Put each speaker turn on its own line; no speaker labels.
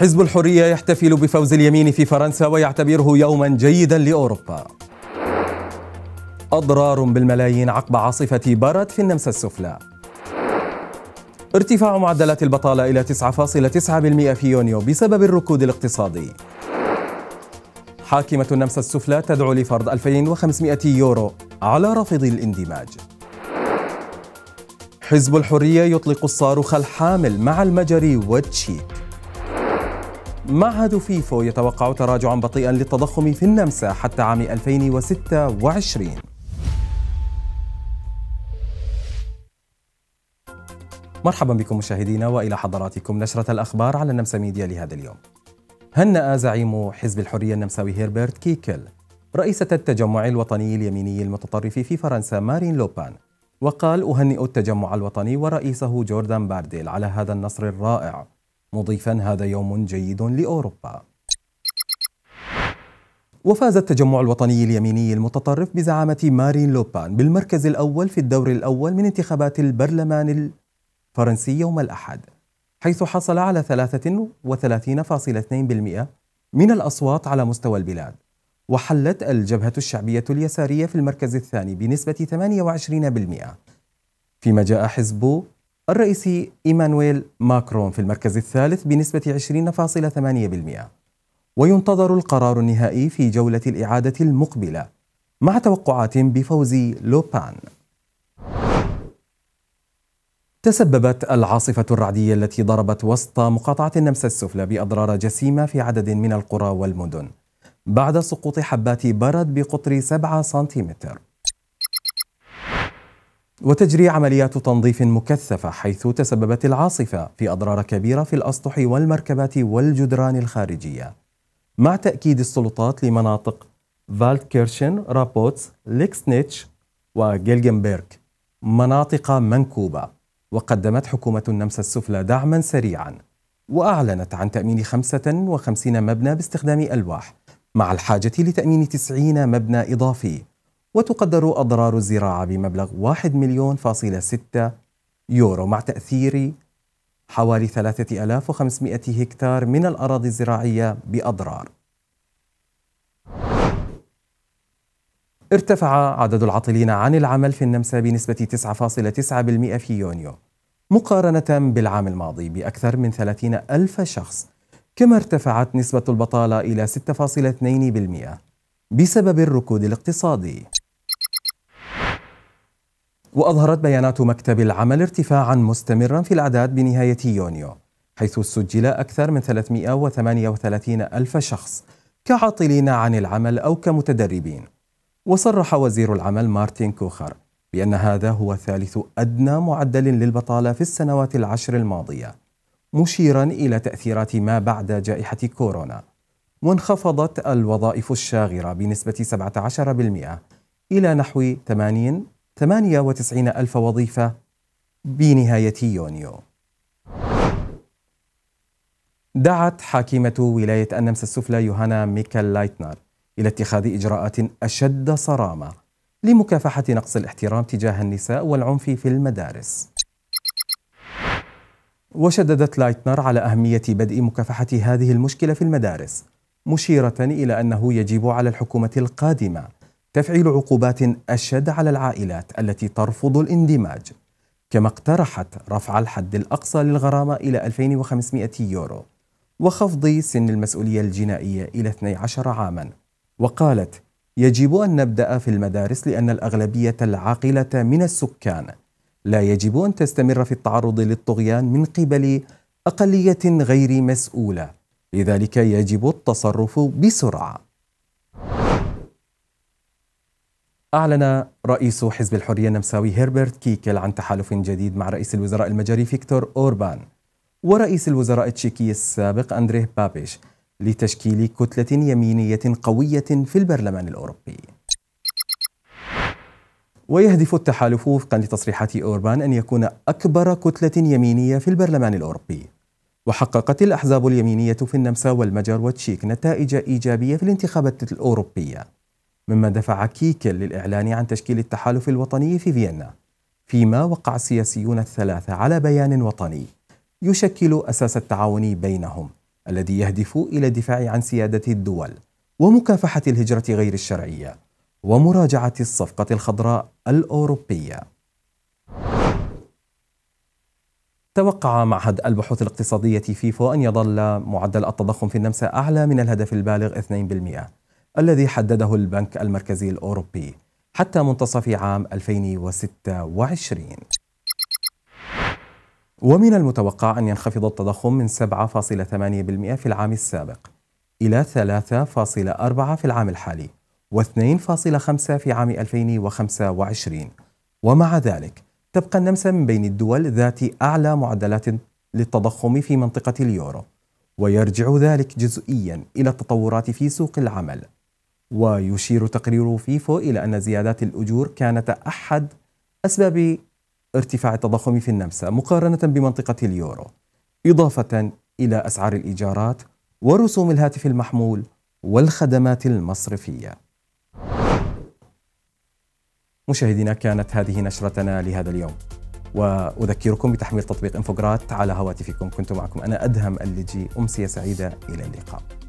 حزب الحرية يحتفل بفوز اليمين في فرنسا ويعتبره يوما جيدا لأوروبا أضرار بالملايين عقب عاصفة بارت في النمسا السفلى ارتفاع معدلات البطالة إلى 9.9% في يونيو بسبب الركود الاقتصادي حاكمة النمسا السفلى تدعو لفرض 2500 يورو على رافضي الاندماج حزب الحرية يطلق الصاروخ الحامل مع المجري والتشيك معهد فيفو يتوقع تراجعا بطيئا للتضخم في النمسا حتى عام 2026 مرحبا بكم مشاهدينا والى حضراتكم نشره الاخبار على النمسا ميديا لهذا اليوم. هنأ زعيم حزب الحريه النمساوي هيربرت كيكل رئيسة التجمع الوطني اليميني المتطرف في فرنسا مارين لوبان وقال أهنئ التجمع الوطني ورئيسه جوردان بارديل على هذا النصر الرائع مضيفا هذا يوم جيد لاوروبا. وفاز التجمع الوطني اليميني المتطرف بزعامة مارين لوبان بالمركز الأول في الدور الأول من انتخابات البرلمان الفرنسي يوم الأحد حيث حصل على 33.2% من الأصوات على مستوى البلاد وحلت الجبهة الشعبية اليسارية في المركز الثاني بنسبة 28% فيما جاء حزب الرئيسي إيمانويل ماكرون في المركز الثالث بنسبة 20.8% وينتظر القرار النهائي في جولة الإعادة المقبلة مع توقعات بفوز لوبان تسببت العاصفة الرعدية التي ضربت وسط مقاطعة النمسا السفلى بأضرار جسيمة في عدد من القرى والمدن بعد سقوط حبات برد بقطر 7 سنتيمتر وتجري عمليات تنظيف مكثفة حيث تسببت العاصفة في أضرار كبيرة في الأسطح والمركبات والجدران الخارجية مع تأكيد السلطات لمناطق فالتكيرشن رابوتس ليكسنيتش وجيلجنبيرك مناطق منكوبة وقدمت حكومة النمسا السفلى دعما سريعا وأعلنت عن تأمين 55 مبنى باستخدام ألواح مع الحاجة لتأمين 90 مبنى إضافي وتقدر أضرار الزراعة بمبلغ 1 مليون فاصلة 6 يورو مع تأثير حوالي 3500 هكتار من الأراضي الزراعية بأضرار ارتفع عدد العاطلين عن العمل في النمسا بنسبة 9.9% في يونيو مقارنة بالعام الماضي بأكثر من 30 ألف شخص كما ارتفعت نسبة البطالة إلى 6.2% بسبب الركود الاقتصادي وأظهرت بيانات مكتب العمل ارتفاعا مستمرا في الأعداد بنهاية يونيو حيث سجل أكثر من 338 ألف شخص كعاطلين عن العمل أو كمتدربين وصرح وزير العمل مارتن كوخر بأن هذا هو ثالث أدنى معدل للبطالة في السنوات العشر الماضية مشيرا إلى تأثيرات ما بعد جائحة كورونا وانخفضت الوظائف الشاغرة بنسبة 17% إلى نحو 80 98 ألف وظيفة بنهاية يونيو دعت حاكمة ولاية النمسا السفلى يوهانا ميكال لايتنر إلى اتخاذ إجراءات أشد صرامة لمكافحة نقص الاحترام تجاه النساء والعنف في المدارس وشددت لايتنر على أهمية بدء مكافحة هذه المشكلة في المدارس مشيرة إلى أنه يجب على الحكومة القادمة تفعيل عقوبات أشد على العائلات التي ترفض الاندماج كما اقترحت رفع الحد الأقصى للغرامة إلى 2500 يورو وخفض سن المسؤولية الجنائية إلى 12 عاما وقالت يجب أن نبدأ في المدارس لأن الأغلبية العاقلة من السكان لا يجب أن تستمر في التعرض للطغيان من قبل أقلية غير مسؤولة لذلك يجب التصرف بسرعة أعلن رئيس حزب الحرية النمساوي هربرت كيكل عن تحالف جديد مع رئيس الوزراء المجري فيكتور أوربان ورئيس الوزراء التشيكي السابق أندريه بابيش لتشكيل كتلة يمينية قوية في البرلمان الأوروبي ويهدف التحالف وفقا لتصريحات أوربان أن يكون أكبر كتلة يمينية في البرلمان الأوروبي وحققت الأحزاب اليمينية في النمسا والمجر والتشيك نتائج إيجابية في الانتخابات الأوروبية مما دفع كيكل للإعلان عن تشكيل التحالف الوطني في فيينا فيما وقع السياسيون الثلاثة على بيان وطني يشكل أساس التعاون بينهم الذي يهدف إلى الدفاع عن سيادة الدول ومكافحة الهجرة غير الشرعية ومراجعة الصفقة الخضراء الأوروبية توقع معهد البحوث الاقتصادية فيفو أن يظل معدل التضخم في النمسا أعلى من الهدف البالغ 2% الذي حدده البنك المركزي الأوروبي حتى منتصف عام 2026 ومن المتوقع أن ينخفض التضخم من 7.8% في العام السابق إلى 3.4 في العام الحالي و2.5 في عام 2025 ومع ذلك تبقى النمسا من بين الدول ذات أعلى معدلات للتضخم في منطقة اليورو ويرجع ذلك جزئيا إلى التطورات في سوق العمل ويشير تقرير فيفو إلى أن زيادات الأجور كانت أحد أسباب ارتفاع التضخم في النمسا مقارنة بمنطقة اليورو إضافة إلى أسعار الإيجارات ورسوم الهاتف المحمول والخدمات المصرفية مشاهدينا كانت هذه نشرتنا لهذا اليوم وأذكركم بتحميل تطبيق إنفوغرات على هواتفكم كنت معكم أنا أدهم اللجي أمسية سعيدة إلى اللقاء